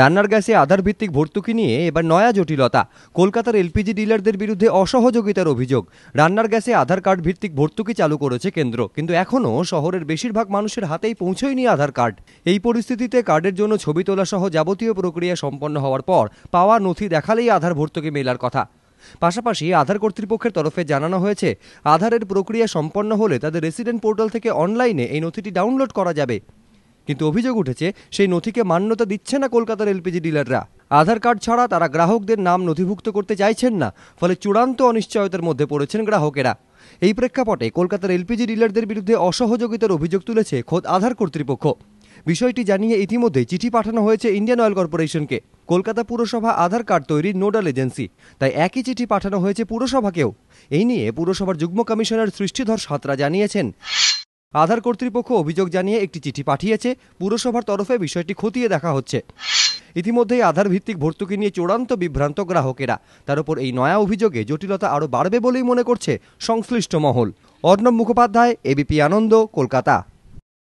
রান্নার গ্যাসে আধার ভিত্তিক ভর্তুকি নিয়ে এবার নয়া জটিলতা কলকাতার এলপিজি ডিলারদের বিরুদ্ধে অসহযোগিতার অভিযোগ রান্নার গ্যাসে আধার কার্ড ভিত্তিক ভর্তুকি চালু করেছে কেন্দ্র কিন্তু এখনও শহরের বেশিরভাগ মানুষের হাতেই পৌঁছয়নি আধার কার্ড এই পরিস্থিতিতে কার্ডের জন্য ছবি তোলা সহ যাবতীয় প্রক্রিয়া সম্পন্ন হওয়ার পর পাওয়া নথি দেখালেই আধার ভর্তুকি মেলার কথা পাশাপাশি আধার কর্তৃপক্ষের তরফে জানানো হয়েছে আধারের প্রক্রিয়া সম্পন্ন হলে তাদের রেসিডেন্ট পোর্টাল থেকে অনলাইনে এই নথিটি ডাউনলোড করা যাবে কিন্তু অভিযোগ উঠেছে সেই নথিকে মান্যতা দিচ্ছে না কলকাতার এলপিজি ডিলাররা আধার কার্ড ছাড়া তারা গ্রাহকদের নাম নথিভুক্ত করতে চাইছেন না ফলে চূড়ান্ত অনিশ্চয়তার মধ্যে পড়েছেন গ্রাহকেরা এই প্রেক্ষাপটে কলকাতার এলপিজি ডিলারদের বিরুদ্ধে অসহযোগিতার অভিযোগ তুলেছে খোদ আধার কর্তৃপক্ষ বিষয়টি জানিয়ে ইতিমধ্যে চিঠি পাঠানো হয়েছে ইন্ডিয়ান অয়েল কর্পোরেশনকে কলকাতা পুরসভা আধার কার্ড তৈরির নোডাল এজেন্সি তাই একই চিঠি পাঠানো হয়েছে পুরসভাকেও এই নিয়ে পুরসভার যুগ্ম কমিশনার সৃষ্টিধর সাঁতরা জানিয়েছেন আধার কর্তৃপক্ষ অভিযোগ জানিয়ে একটি চিঠি পাঠিয়েছে পুরসভার তরফে বিষয়টি খতিয়ে দেখা হচ্ছে ইতিমধ্যেই আধার ভিত্তিক ভর্তুকি নিয়ে চূড়ান্ত বিভ্রান্ত গ্রাহকেরা তার উপর এই নয়া অভিযোগে জটিলতা আরও বাড়বে বলেই মনে করছে সংশ্লিষ্ট মহল অর্ণব মুখোপাধ্যায় এবিপি আনন্দ কলকাতা